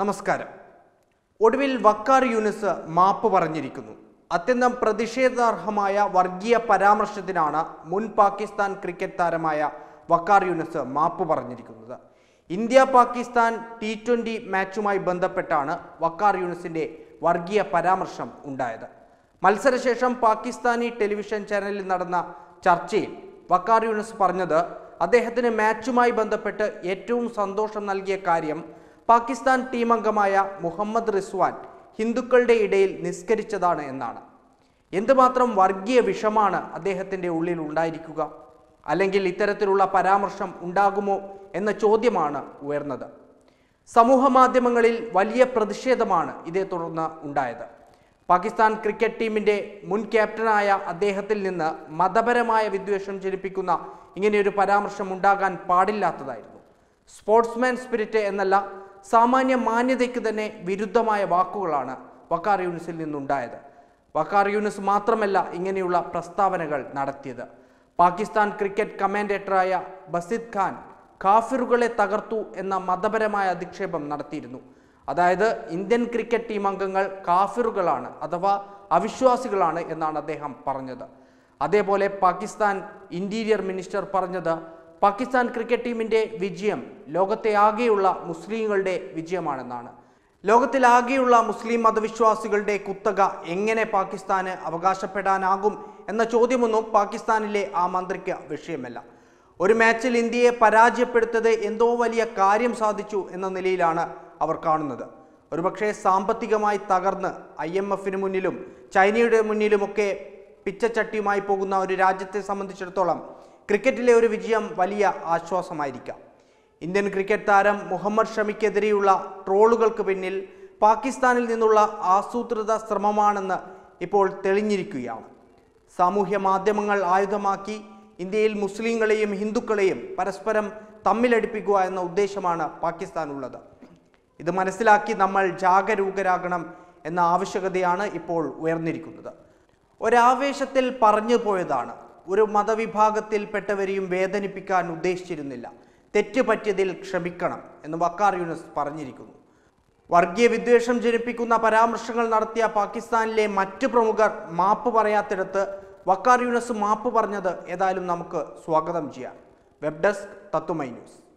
നമസ്കാരം ഒടുവിൽ വക്കാർ യൂനിസ് മാപ്പ് പറഞ്ഞിരിക്കുന്നു അത്യന്തം പ്രതിഷേധാർഹമായ വർഗീയ പരാമർശത്തിനാണ് മുൻ പാകിസ്ഥാൻ ക്രിക്കറ്റ് താരമായ വക്കാർ യൂനിസ് മാപ്പ് പറഞ്ഞിരിക്കുന്നത് ഇന്ത്യ പാകിസ്ഥാൻ ടി ട്വൻ്റി മാച്ചുമായി ബന്ധപ്പെട്ടാണ് വക്കാർ യൂനിസിൻ്റെ വർഗീയ പരാമർശം ഉണ്ടായത് മത്സരശേഷം പാകിസ്ഥാനി ടെലിവിഷൻ ചാനലിൽ നടന്ന ചർച്ചയിൽ വക്കാർ യൂനിസ് പറഞ്ഞത് അദ്ദേഹത്തിന് മാച്ചുമായി ബന്ധപ്പെട്ട് ഏറ്റവും സന്തോഷം നൽകിയ കാര്യം പാകിസ്ഥാൻ ടീം അംഗമായ മുഹമ്മദ് റിസ്വാൻ ഹിന്ദുക്കളുടെ ഇടയിൽ നിസ്കരിച്ചതാണ് എന്നാണ് എന്തുമാത്രം വർഗീയ വിഷമാണ് അദ്ദേഹത്തിൻ്റെ ഉള്ളിൽ ഉണ്ടായിരിക്കുക അല്ലെങ്കിൽ ഇത്തരത്തിലുള്ള പരാമർശം ഉണ്ടാകുമോ എന്ന ചോദ്യമാണ് ഉയർന്നത് സമൂഹ മാധ്യമങ്ങളിൽ വലിയ പ്രതിഷേധമാണ് ഇതേ തുടർന്ന് ഉണ്ടായത് പാകിസ്ഥാൻ ക്രിക്കറ്റ് ടീമിൻ്റെ മുൻ ക്യാപ്റ്റനായ അദ്ദേഹത്തിൽ നിന്ന് മതപരമായ വിദ്വേഷം ജനിപ്പിക്കുന്ന ഇങ്ങനെയൊരു പരാമർശം ഉണ്ടാകാൻ പാടില്ലാത്തതായിരുന്നു സ്പോർട്സ്മാൻ സ്പിരിറ്റ് എന്നല്ല സാമാന്യ മാന്യതയ്ക്ക് തന്നെ വിരുദ്ധമായ വാക്കുകളാണ് വക്കാർ യൂനിസിൽ നിന്നുണ്ടായത് വക്കാർ യൂനിസ് മാത്രമല്ല ഇങ്ങനെയുള്ള പ്രസ്താവനകൾ നടത്തിയത് പാകിസ്ഥാൻ ക്രിക്കറ്റ് കമാൻഡേറ്ററായ ബസിദ് ഖാൻ കാഫിറുകളെ തകർത്തു എന്ന മതപരമായ അധിക്ഷേപം നടത്തിയിരുന്നു അതായത് ഇന്ത്യൻ ക്രിക്കറ്റ് ടീം അംഗങ്ങൾ കാഫിറുകളാണ് അഥവാ അവിശ്വാസികളാണ് എന്നാണ് അദ്ദേഹം പറഞ്ഞത് അതേപോലെ പാകിസ്ഥാൻ ഇൻറ്റീരിയർ മിനിസ്റ്റർ പറഞ്ഞത് പാകിസ്ഥാൻ ക്രിക്കറ്റ് ടീമിൻ്റെ വിജയം ലോകത്തെ ആകെയുള്ള മുസ്ലിങ്ങളുടെ വിജയമാണെന്നാണ് ലോകത്തിലാകെയുള്ള മുസ്ലിം മതവിശ്വാസികളുടെ കുത്തക എങ്ങനെ പാകിസ്ഥാന് അവകാശപ്പെടാനാകും എന്ന ചോദ്യമൊന്നും പാകിസ്ഥാനിലെ ആ മന്ത്രിക്ക് വിഷയമല്ല ഒരു മാച്ചിൽ ഇന്ത്യയെ പരാജയപ്പെടുത്തത് എന്തോ വലിയ കാര്യം സാധിച്ചു എന്ന നിലയിലാണ് അവർ കാണുന്നത് ഒരുപക്ഷെ സാമ്പത്തികമായി തകർന്ന് ഐ എം എഫിന് മുന്നിലും ചൈനയുടെ മുന്നിലുമൊക്കെ പിച്ചച്ചട്ടിയുമായി പോകുന്ന ഒരു രാജ്യത്തെ സംബന്ധിച്ചിടത്തോളം ക്രിക്കറ്റിലെ ഒരു വിജയം വലിയ ആശ്വാസമായിരിക്കാം ഇന്ത്യൻ ക്രിക്കറ്റ് താരം മുഹമ്മദ് ഷമിക്കെതിരെയുള്ള ട്രോളുകൾക്ക് പിന്നിൽ പാകിസ്ഥാനിൽ നിന്നുള്ള ആസൂത്രിത ശ്രമമാണെന്ന് ഇപ്പോൾ തെളിഞ്ഞിരിക്കുകയാണ് സാമൂഹ്യ മാധ്യമങ്ങൾ ആയുധമാക്കി ഇന്ത്യയിൽ മുസ്ലിങ്ങളെയും ഹിന്ദുക്കളെയും പരസ്പരം തമ്മിലടിപ്പിക്കുക എന്ന ഉദ്ദേശമാണ് പാകിസ്ഥാനുള്ളത് ഇത് മനസ്സിലാക്കി നമ്മൾ ജാഗരൂകരാകണം എന്ന ആവശ്യകതയാണ് ഇപ്പോൾ ഉയർന്നിരിക്കുന്നത് ഒരാവേശത്തിൽ പറഞ്ഞു പോയതാണ് ഒരു മതവിഭാഗത്തിൽപ്പെട്ടവരെയും വേദനിപ്പിക്കാൻ ഉദ്ദേശിച്ചിരുന്നില്ല തെറ്റ് പറ്റിയതിൽ ക്ഷമിക്കണം എന്ന് വക്കാർ യൂനസ് പറഞ്ഞിരിക്കുന്നു വർഗീയ വിദ്വേഷം ജനിപ്പിക്കുന്ന പരാമർശങ്ങൾ നടത്തിയ പാകിസ്ഥാനിലെ മറ്റ് പ്രമുഖർ മാപ്പ് പറയാത്തിടത്ത് വക്കാർ യൂനസ് മാപ്പ് പറഞ്ഞത് ഏതായാലും നമുക്ക് സ്വാഗതം ചെയ്യാം വെബ് ഡെസ്ക് തത്തുമൈ ന്യൂസ്